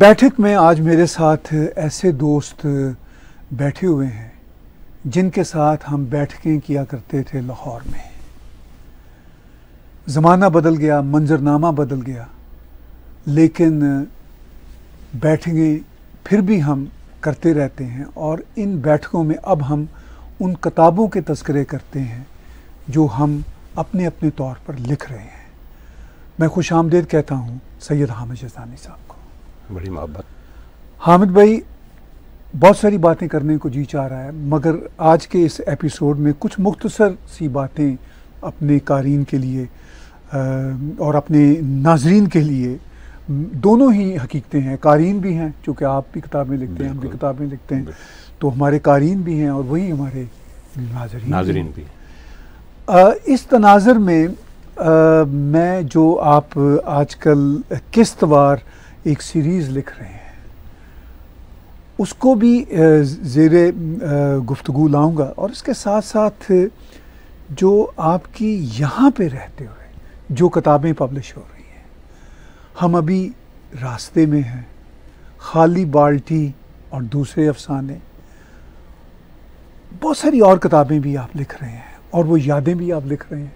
बैठक में आज मेरे साथ ऐसे दोस्त बैठे हुए हैं जिनके साथ हम बैठकें किया करते थे लाहौर में ज़माना बदल गया मंजरनामा बदल गया लेकिन बैठकें फिर भी हम करते रहते हैं और इन बैठकों में अब हम उन किताबों के तस्करे करते हैं जो हम अपने अपने तौर पर लिख रहे हैं मैं खुश आमदेद कहता हूँ सैयद हामिद जजानी साहब को बड़ी मोहब्बत हामिद भाई बहुत सारी बातें करने को जी चाह रहा है मगर आज के इस एपिसोड में कुछ मुख्तसर सी बातें अपने कारीन के लिए और अपने नाजरीन के लिए दोनों ही हकीकतें हैं कारीन भी हैं चूँकि आप भी किताबें लिखते हैं हम भी किताबें लिखते हैं तो हमारे कारीन भी हैं और वही हमारे नाजरीन नाजरीन भी, भी। इस तनाजर में आ, मैं जो आप आजकल किस्तवार एक सीरीज़ लिख रहे हैं उसको भी ज़ेर गुफ्तु लाऊंगा और इसके साथ साथ जो आपकी यहाँ पे रहते हुए जो किताबें पब्लिश हो रही हैं हम अभी रास्ते में हैं खाली बाल्टी और दूसरे अफसाने बहुत सारी और किताबें भी आप लिख रहे हैं और वो यादें भी आप लिख रहे हैं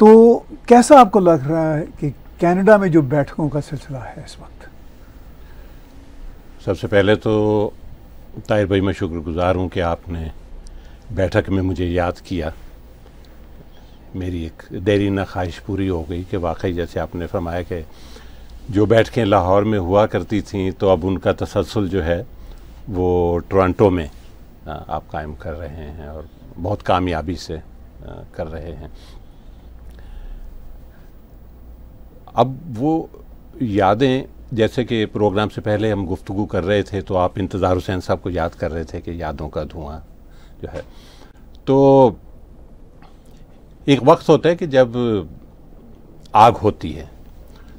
तो कैसा आपको लग रहा है कि कनाडा में जो बैठकों का सिलसिला है इस वक्त सबसे पहले तो ताहिर भाई मैं शुक्रगुज़ार हूँ कि आपने बैठक में मुझे याद किया मेरी एक देरी ना ख्वाहिश पूरी हो गई कि वाकई जैसे आपने फरमाया कि जो बैठकें लाहौर में हुआ करती थीं तो अब उनका तसलसल जो है वो टोरंटो में आप कायम कर रहे हैं और बहुत कामयाबी से कर रहे हैं अब वो यादें जैसे कि प्रोग्राम से पहले हम गुफ्तु कर रहे थे तो आप इंतज़ार हुसैन साहब को याद कर रहे थे कि यादों का धुआं जो है तो एक वक्त होता है कि जब आग होती है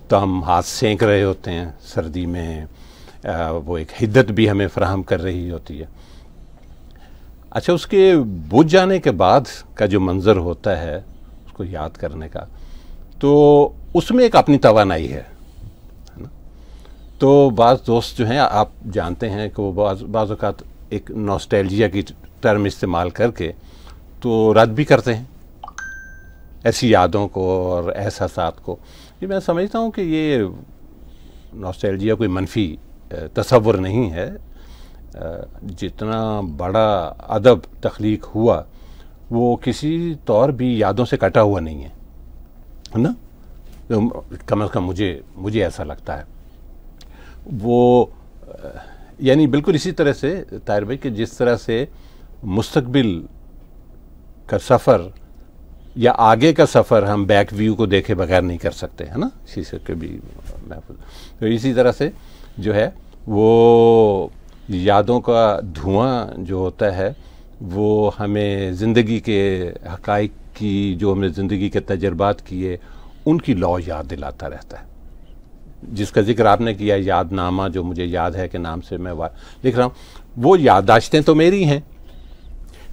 तो हम हाथ सेंक रहे होते हैं सर्दी में वो एक हिद्दत भी हमें फ्राहम कर रही होती है अच्छा उसके बुझ जाने के बाद का जो मंज़र होता है उसको याद करने का तो उसमें एक अपनी तोानाई है तो बाज़ दोस्त जो हैं आप जानते हैं कि वो बाज़ बाज़ात एक नोस्टैल्जिया की टर्म इस्तेमाल करके तो रद्द भी करते हैं ऐसी यादों को और एहसास को ये मैं समझता हूँ कि ये नोस्टैल्जिया कोई मनफी तस्वुर नहीं है जितना बड़ा अदब तख्लीक हुआ वो किसी तौर भी यादों से कटा हुआ नहीं है ना तो कम अज कम मुझे मुझे ऐसा लगता है वो यानी बिल्कुल इसी तरह से ताहिर भाई कि जिस तरह से मुस्तबिल का सफ़र या आगे का सफ़र हम बैक व्यू को देखे बगैर नहीं कर सकते है ना शीशे के भी महफूज तो इसी तरह से जो है वो यादों का धुआं जो होता है वो हमें ज़िंदगी के हक़ की जो हमने ज़िंदगी के तजर्बात किए उनकी लॉ याद दिलाता रहता है जिसका जिक्र आपने किया यादनामा जो मुझे याद है कि नाम से मैं लिख रहा हूँ वो याददाश्तें तो मेरी हैं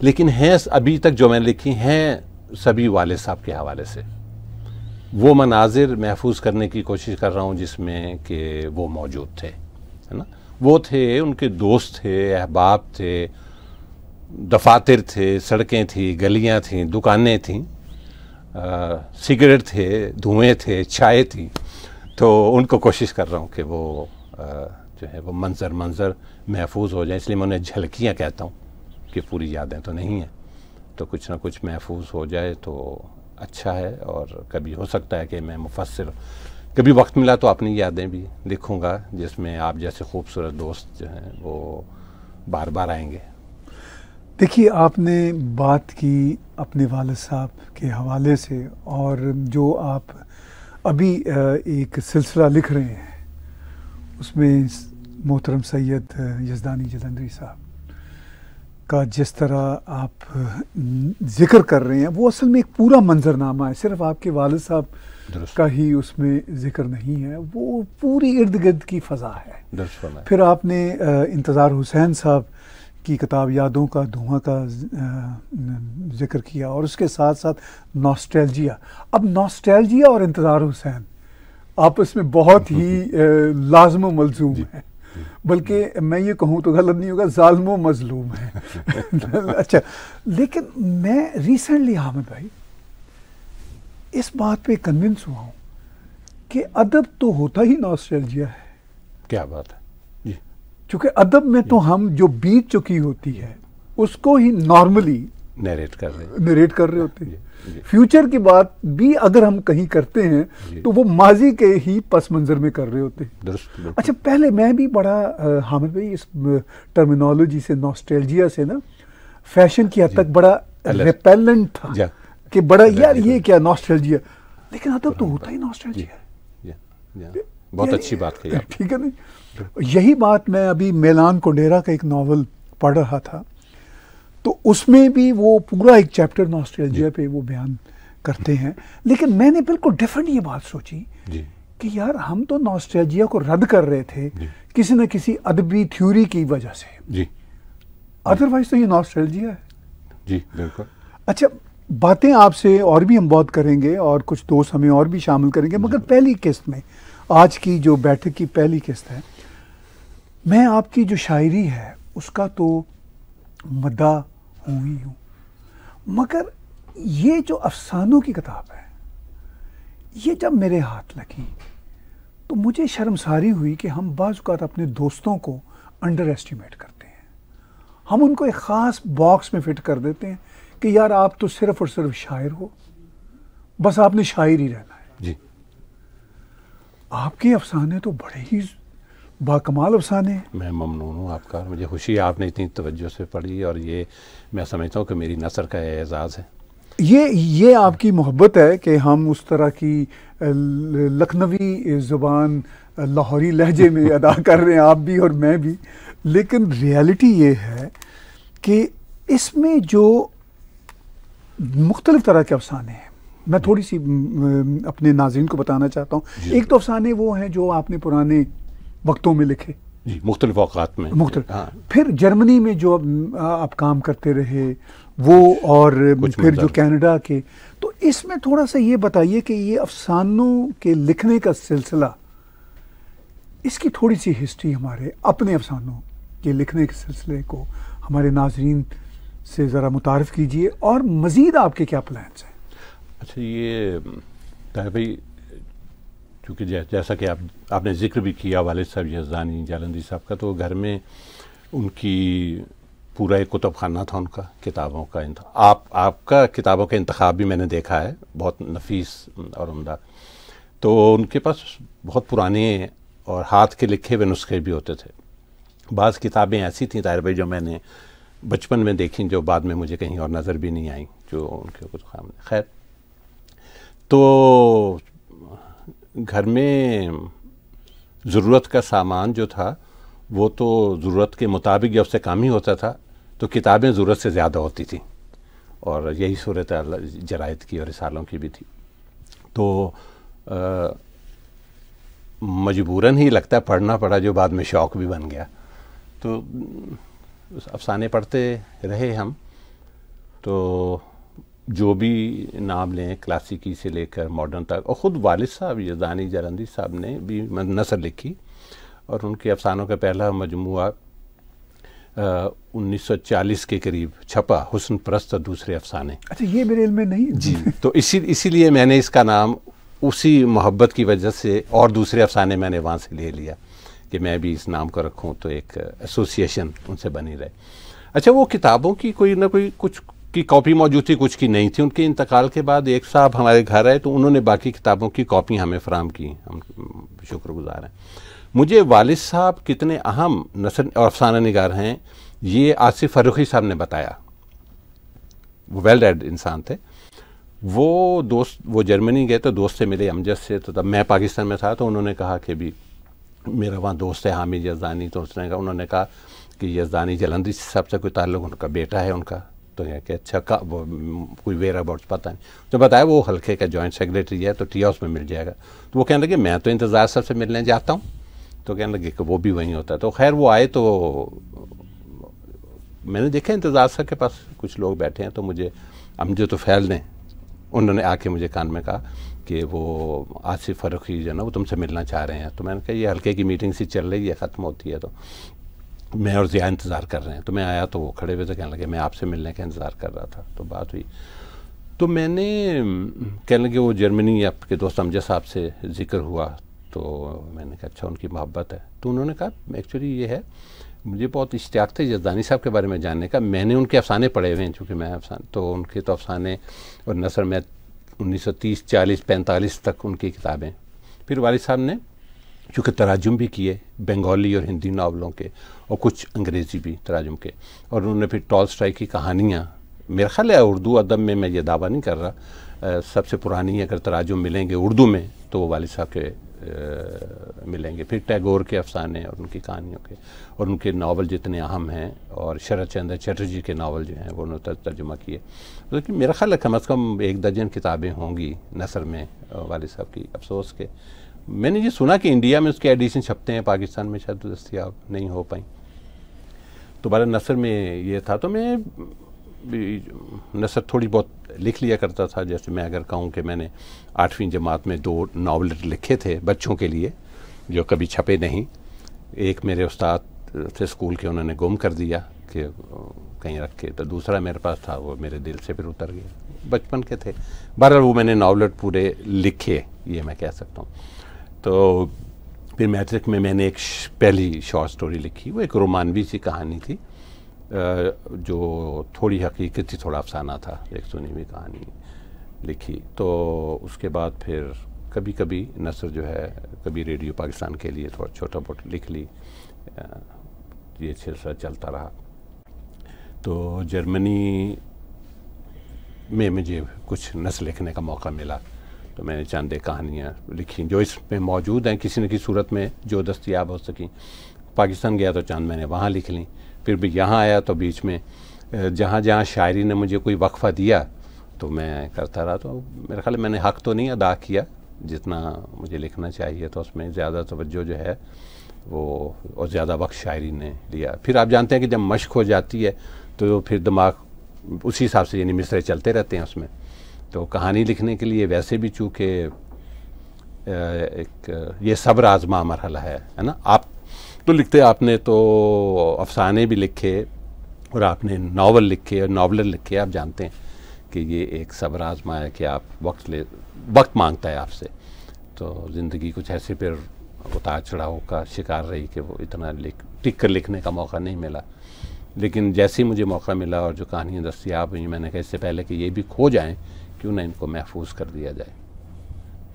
लेकिन हैं अभी तक जो मैंने लिखी हैं सभी वाले साहब के हवाले से वो मनाजिर महफूज करने की कोशिश कर रहा हूँ जिसमें कि वो मौजूद थे है ना वो थे उनके दोस्त थे अहबाब थे दफातर थे सड़कें थी गलियाँ थी दुकानें थीं सिगरेट थे धुएँ थे चाय थी तो उनको कोशिश कर रहा हूँ कि वो आ, जो है वो मंजर मंजर महफूज हो जाए इसलिए मैं उन्हें झलकियाँ कहता हूँ कि पूरी यादें तो नहीं हैं तो कुछ ना कुछ महफूज हो जाए तो अच्छा है और कभी हो सकता है कि मैं मुफसर कभी वक्त मिला तो अपनी यादें भी लिखूँगा जिसमें आप जैसे खूबसूरत दोस्त जो हैं वो बार बार आएंगे देखिए आपने बात की अपने वाल साहब के हवाले से और जो आप अभी एक सिलसिला लिख रहे हैं उसमें मोहतरम सैयद यजदानी जलंदरी साहब का जिस तरह आप जिक्र कर रहे हैं वो असल में एक पूरा मंजरनामा है सिर्फ आपके वाल साहब का ही उसमें जिक्र नहीं है वो पूरी इर्द गिर्द की फ़ज़ा है फिर आपने इंतज़ार हुसैन साहब की किताब यादों का धुआं का जिक्र किया और उसके साथ साथ नॉस्टैल्जिया अब नॉस्टैल्जिया और इंतज़ार हुसैन आपस में बहुत ही लाजम मलजूम है बल्कि मैं ये कहूँ तो गलत नहीं होगा ालम मजलूम है अच्छा लेकिन मैं रिसेंटली हामिद भाई इस बात पे कन्विंस हुआ हूँ कि अदब तो होता ही नॉस्टैल्जिया है क्या बात है चूंकि अदब में तो हम जो बीत चुकी होती है उसको ही नॉर्मली नरेट कर रहे नरेट कर रहे होते हैं फ्यूचर की बात भी अगर हम कहीं करते हैं तो वो माजी के ही पस मंजर में कर रहे होते हैं अच्छा पहले मैं भी बड़ा हामिद भाई इस टर्मिनोलॉजी से नॉस्ट्रेलजिया से ना फैशन की हद तक बड़ा रिपेलेंट था कि बड़ा यार ये क्या नॉस्ट्रेलजिया लेकिन अदब तो होता ही नॉस्ट्रेलजिया बहुत अच्छी बात है ठीक है नहीं यही बात मैं अभी मेलान कोडेरा का एक नावल पढ़ रहा था तो उसमें भी वो पूरा एक चैप्टर नॉस्ट्रेलिया पे वो बयान करते हैं लेकिन मैंने बिल्कुल डिफरेंट ये बात सोची कि यार हम तो नॉस्ट्रेलिया को रद्द कर रहे थे किसी न किसी अदबी थ्योरी की वजह से अदरवाइज तो ये नॉस्ट्रेलिया है जी बिल्कुल अच्छा बातें आपसे और भी हम बहुत करेंगे और कुछ दोस्त हमें और भी शामिल करेंगे मगर पहली किस्त में आज की जो बैठक की पहली किस्त है मैं आपकी जो शायरी है उसका तो मद्दा हूँ ही हूँ मगर ये जो अफसानों की किताब है ये जब मेरे हाथ लगी तो मुझे शर्मसारी हुई कि हम बाजुकात अपने दोस्तों को अंडर एस्टिमेट करते हैं हम उनको एक ख़ास बॉक्स में फिट कर देते हैं कि यार आप तो सिर्फ और सिर्फ शायर हो बस आपने शायर ही रहना है जी आपके अफसाने तो बड़े ही बाकमाल अफसाने मैं ममनून हूँ आपका मुझे खुशी आपने इतनी तवज्जो से पढ़ी और ये मैं समझता हूँ कि मेरी नसर का एजाज़ है ये ये आपकी मोहब्बत है कि हम उस तरह की लखनवी ज़ुबान लाहौरी लहजे में अदा कर रहे हैं आप भी और मैं भी लेकिन रियलिटी ये है कि इसमें जो मुख्तलिफ़ तरह के अफसाने हैं मैं थोड़ी सी अपने नाजीन को बताना चाहता हूँ एक तो अफसाने वो हैं जो आपने पुराने वक्तों में लिखे जी अवकात में हाँ। फिर जर्मनी में जो अब आप काम करते रहे वो और फिर जो कनाडा के तो इसमें थोड़ा सा ये बताइए कि ये अफसानों के लिखने का सिलसिला इसकी थोड़ी सी हिस्ट्री हमारे अपने अफसानों के लिखने के सिलसिले को हमारे नाजरीन से ज़रा मुतारफ़ कीजिए और मज़ीद आपके क्या प्लान्स हैं अच्छा ये भाई क्योंकि जैसा कि आप आपने जिक्र भी किया वालिद साहब यजदानी जालंदी साहब का तो घर में उनकी पूरा एक कुतुब खाना था उनका किताबों का आप आपका किताबों का इंतखा भी मैंने देखा है बहुत नफीस और उमदा तो उनके पास बहुत पुराने और हाथ के लिखे हुए नुस्खे भी होते थे बाज़ किताबें ऐसी थी ताहिर भाई जो मैंने बचपन में देखी जो बाद में मुझे कहीं और नज़र भी नहीं आई जो उनके कुछ खैर तो घर में ज़रूरत का सामान जो था वो तो ज़रूरत के मुताबिक जब से काम ही होता था तो किताबें ज़रूरत से ज़्यादा होती थी और यही सूरत जरायत की और रिसालों की भी थी तो मजबूरन ही लगता है पढ़ना पड़ा जो बाद में शौक़ भी बन गया तो अफसाने पढ़ते रहे हम तो जो भी नाम लें क्लासिकी से लेकर मॉडर्न तक और ख़ुद वाल साहब यदानी जरंदी साहब ने भी नसर लिखी और उनके अफसानों का पहला मजमू उन्नीस सौ चालीस के करीब छपा हुसन परस्त और दूसरे अफसाने अच्छा ये मेरे में नहीं जी तो इसी इसीलिए मैंने इसका नाम उसी मोहब्बत की वजह से और दूसरे अफसाने मैंने वहाँ से ले लिया कि मैं भी इस नाम को रखूँ तो एक एसोसिएशन उनसे बनी रहे अच्छा वो किताबों की कोई ना कोई कुछ की कॉपी मौजूद थी कुछ की नहीं थी उनके इंतकाल के बाद एक साहब हमारे घर आए तो उन्होंने बाकी किताबों की कॉपी हमें फ़राम की हम शुक्रगुजार हैं मुझे वालिद साहब कितने अहम नसर और अफसाना नगार हैं ये आसिफ फरूखी साहब ने बताया वो वेल रेड इंसान थे वो दोस्त वो जर्मनी गए तो दोस्त से मिले अमजद से तो तब मैं पाकिस्तान में था तो उन्होंने कहा कि भी मेरा वहाँ दोस्त है हामिद यजदानी तो उसने कहा उन्होंने कहा कि यजदानी जलंधरी साहब से कोई ताल्लुक उनका बेटा है उनका तो यहाँ के अच्छा का कोई वेयर अबाउट्स पता नहीं तो बताया वो हल्के का जॉइंट सेक्रेटरी है तो टी हाउस में मिल जाएगा तो वो कहने लगे मैं तो इंतज़ार साहब से मिलने जाता हूँ तो कहने लगे कि वो भी वहीं होता है तो खैर वो आए तो मैंने देखा इंतज़ार साहब के पास कुछ लोग बैठे हैं तो मुझे अमजो तो फैल ने उन्होंने आके मुझे कान में कहा कि वो आसिफ फरूखी जो है ना वो तुमसे मिलना चाह रहे हैं तो मैंने कहा ये हल्के की मीटिंग सी चल रही है ख़त्म होती है तो मैं और ज़िया इंतज़ार कर रहे हैं तो मैं आया तो वो खड़े हुए थे कहने लगे मैं आपसे मिलने का इंतज़ार कर रहा था तो बात हुई तो मैंने कहने लगे वो जर्मनी आपके दोस्त अमजद साहब से जिक्र हुआ तो मैंने कहा अच्छा उनकी मोहब्बत है तो उन्होंने कहा एक्चुअली ये है मुझे बहुत इश्तियाक थे जद्दानी साहब के बारे में जानने का मैंने उनके अफसाने पढ़े हुए हैं चूँकि मैं अफसान तो उनके तो अफसाने और नसर में 1930 40 45 तक उनकी किताबें फिर वालिद साहब ने चूँकि तराजुम भी किए बंगाली और हिंदी नावलों के और कुछ अंग्रेज़ी भी तराजुम के और उन्होंने फिर टॉल स्ट्राइक की कहानियाँ मेरा ख्याल है उर्दू अदब में मैं ये दावा नहीं कर रहा सबसे पुरानी अगर तराजुम मिलेंगे उर्दू में तो वो वाल साहब के आ, मिलेंगे फिर टैगोर के अफसाने और उनकी कहानियों के और उनके नावल जितने अहम हैं और शरद चंद्र चटर्जी के नावल जो हैं वो उन्होंने तर्जुमा किए लेकिन मेरा ख्याल है कम अज़ कम एक दर्जन किताबें होंगी नसर में वाल साहब की अफसोस के मैंने ये सुना कि इंडिया में उसके एडिशन छपते हैं पाकिस्तान में शायद दस्तियाब नहीं हो पाई तो बारा नसर में ये था तो मैं नसर थोड़ी बहुत लिख लिया करता था जैसे मैं अगर कहूँ कि मैंने आठवीं जमात में दो नावल लिखे थे बच्चों के लिए जो कभी छपे नहीं एक मेरे उस्ताद थे स्कूल के उन्होंने गुम कर दिया कि कहीं रख के तो दूसरा मेरे पास था वो मेरे दिल से फिर उतर गया बचपन के थे बहरहाल वो मैंने नावलेट पूरे लिखे ये मैं कह सकता हूँ तो फिर मैट्रिक में मैंने एक पहली शॉर्ट स्टोरी लिखी वो एक रोमानवी सी कहानी थी जो थोड़ी हकीकत थी थोड़ा अफसाना था एक सुनी हुई कहानी लिखी तो उसके बाद फिर कभी कभी नसर जो है कभी रेडियो पाकिस्तान के लिए थोड़ा छोटा मोटा लिख ली ये सिलसिला चलता रहा तो जर्मनी में मुझे कुछ नस लिखने का मौका मिला तो मैंने चंद कहानियाँ लिखी जो इसमें मौजूद हैं किसी न किसी सूरत में जो दस्तियाब हो सकें पाकिस्तान गया तो चंद मैंने वहाँ लिख ली फिर भी यहाँ आया तो बीच में जहाँ जहाँ शायरी ने मुझे कोई वक्फ़ा दिया तो मैं करता रहा तो मेरे ख्याल मैंने हक तो नहीं अदा किया जितना मुझे लिखना चाहिए तो उसमें ज़्यादा तोज्जो जो है वो और ज़्यादा वक्त शायरी ने लिया फिर आप जानते हैं कि जब मश्क हो जाती है तो फिर दिमाग उसी हिसाब से यानी मिसरे चलते रहते हैं उसमें तो कहानी लिखने के लिए वैसे भी चूँकि एक ये सब आजमा मरहला है है ना आप तो लिखते आपने तो अफसाने भी लिखे और आपने नावल लिखे और नावलर लिखे आप जानते हैं कि ये एक सब आजमा है कि आप वक्त ले वक्त मांगता है आपसे तो ज़िंदगी कुछ ऐसे फिर उतार चढ़ाव का शिकार रही कि वो इतना लिख टिक कर लिखने का मौका नहीं मिला लेकिन जैसे ही मुझे मौका मिला और जो कहानियाँ दस्तियाब हुई मैंने कहा इससे पहले कि ये भी खो जाएँ क्यों ना इनको महफूज कर दिया जाए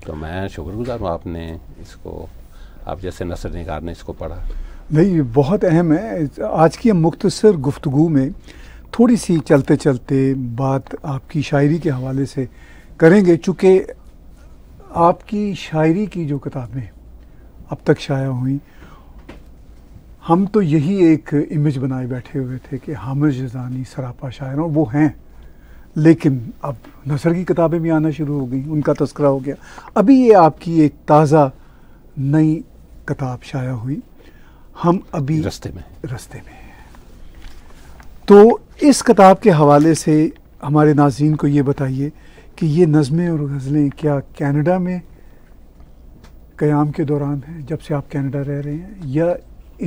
तो मैं शुक्रगुजार हूँ आपने इसको आप जैसे नसर निगार ने इसको पढ़ा नहीं बहुत अहम है आज की मुख्तर गुफ्तु में थोड़ी सी चलते चलते बात आपकी शायरी के हवाले से करेंगे चूँकि आपकी शायरी की जो किताबें अब तक शाया हुई हम तो यही एक इमेज बनाए बैठे हुए थे कि हामिद जजानी सरापा शायर और वो हैं लेकिन अब नसर की किताबें भी आना शुरू हो गई उनका तस्करा हो गया अभी ये आपकी एक ताज़ा नई किताब शाया हुई हम अभी रस्ते में रस्ते में तो इस किताब के हवाले से हमारे नाजीन को ये बताइए कि ये नज़में और गज़लें क्या कनाडा में क़याम के दौरान हैं जब से आप कनाडा रह रहे हैं या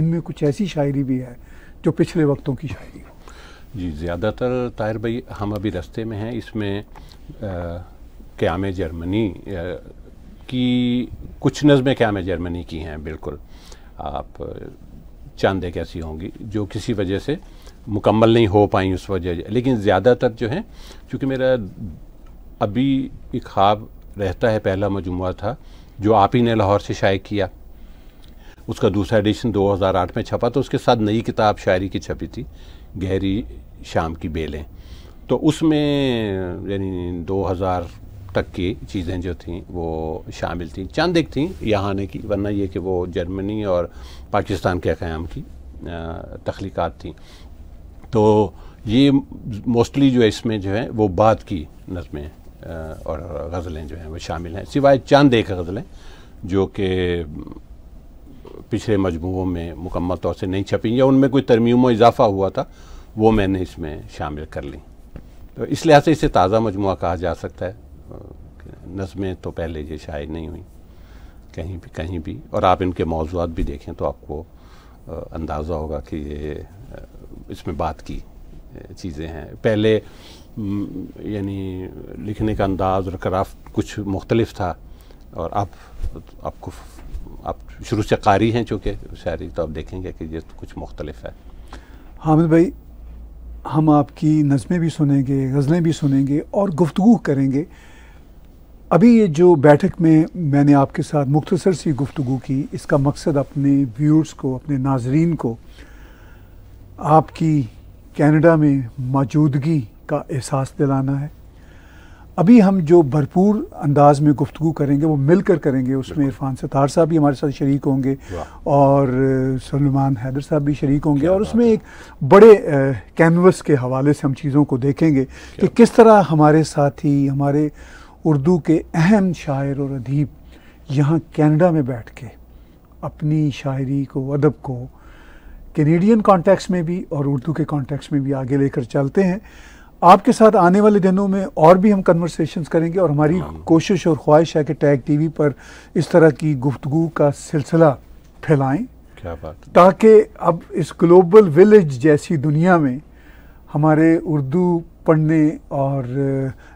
इनमें कुछ ऐसी शायरी भी है जो पिछले वक्तों की शायरी हो जी ज़्यादातर ताहिर भाई हम अभी रास्ते में हैं इसमें क्याम जर्मनी की कुछ नज़में क्याम जर्मनी की हैं बिल्कुल आप चांदे कैसी होंगी जो किसी वजह से मुकम्मल नहीं हो पाई उस वजह लेकिन ज़्यादातर जो है क्योंकि मेरा अभी एक ख्वाब रहता है पहला मजमु था जो आप ही ने लाहौर से शाये किया उसका दूसरा एडिशन 2008 में छपा तो उसके साथ नई किताब शायरी की छपी थी गहरी शाम की बेलें तो उसमें यानी 2000 तक की चीज़ें जो थी वो शामिल थी चंद एक थी यहाँ आने की वरना ये कि वो जर्मनी और पाकिस्तान के क़्याम की तख्लीक़ात थी तो ये मोस्टली जो है इसमें जो है वो बाद की नज़में और गज़लें जो हैं वो शामिल हैं सिवाय चंद एक गज़लें जो कि पिछले मजमूों में मुकम्मल तौर से नहीं छपी या उनमें कोई तरमीम इजाफा हुआ था वो मैंने इसमें शामिल कर ली तो इस लिहाज से इसे ताज़ा मजमू कहा जा सकता है नज़में तो पहले ये शायद नहीं हुई कहीं भी कहीं भी और आप इनके मौजूद भी देखें तो आपको अंदाज़ा होगा कि ये इसमें बात की चीज़ें हैं पहले यानी लिखने का अंदाज़ और कराफ्ट कुछ मुख्तलफ था और अब आपको आप शुरू से कारी हैं चूँकि शायरी तो आप देखेंगे कि ये तो कुछ मुख्तलफ है हामिद भाई हम आपकी नज़में भी सुनेंगे गज़लें भी सुनेंगे और गुफ्तु करेंगे अभी ये जो बैठक में मैंने आपके साथ मुख्तसर सी गुफ्तु की इसका मकसद अपने व्यूअर्स को अपने नाजरीन को आपकी कनाडा में मौजूदगी का एहसास दिलाना है अभी हम जो भरपूर अंदाज में गुफ्तु करेंगे वो मिलकर करेंगे उसमें इरफान सतार साहब भी हमारे साथ शरीक होंगे और सलमान हैदर साहब भी शरीक होंगे और उसमें एक बड़े कैनवस के हवाले से हम चीज़ों को देखेंगे कि किस तरह हमारे साथी हमारे उर्दू के अहम शायर और अदीब यहाँ कैनेडा में बैठ के अपनी शायरी को अदब को कैनेडियन कॉन्टेक्स में भी और उर्दू के कॉन्टेक्स में भी आगे लेकर चलते हैं आपके साथ आने वाले दिनों में और भी हम कन्वर्सेशंस करेंगे और हमारी हाँ। कोशिश और ख्वाहिश है कि टैग टीवी पर इस तरह की गुफ्तु का सिलसिला फैलाएं क्या बात ताकि अब इस ग्लोबल विलेज जैसी दुनिया में हमारे उर्दू पढ़ने और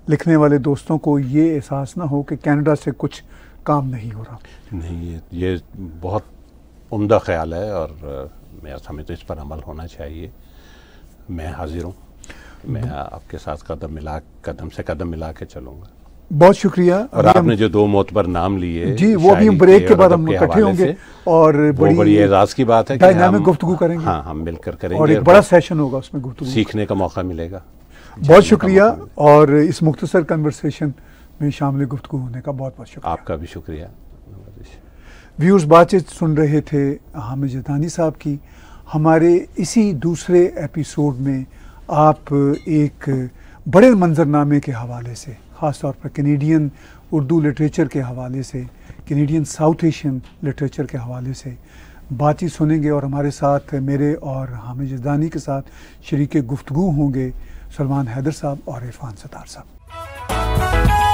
लिखने वाले दोस्तों को ये एहसास ना हो कि कनाडा से कुछ काम नहीं हो रहा नहीं ये ये बहुत उम्दा ख्याल है और मेरा समय तो इस पर अमल होना चाहिए मैं हाजिर हूँ मैं आपके साथ कदम मिला कदम से कदम मिला के चलूंगा बहुत शुक्रिया और आपने जो दो मौत पर नाम लिए जी वो भी ब्रेक के बाद हम इकट्ठे होंगे और बड़ी बड़ी एजाज की बात है कि हम गुफ्तु करेंगे हाँ हम मिलकर करेंगे और एक बड़ा सेशन होगा उसमें गुफ्तु सीखने का मौका मिलेगा बहुत शुक्रिया और इस मुख्तसर कन्वर्सेशन में शामिल गुफ्तु होने का बहुत बहुत शुक्रिया आपका भी शुक्रिया व्यूर्स बातचीत सुन रहे थे हामिद जदानी साहब की हमारे इसी दूसरे एपिसोड में आप एक बड़े मंजरनामे के हवाले से ख़ास तौर पर कैनेडियन उर्दू लिटरेचर के हवाले से कैनेडियन साउथ एशियन लिटरेचर के हवाले से बातचीत सुनेंगे और हमारे साथ मेरे और हामिद जदानी के साथ शरीक गुफ्तु होंगे सलमान हैदर साहब और इरफान सतार साहब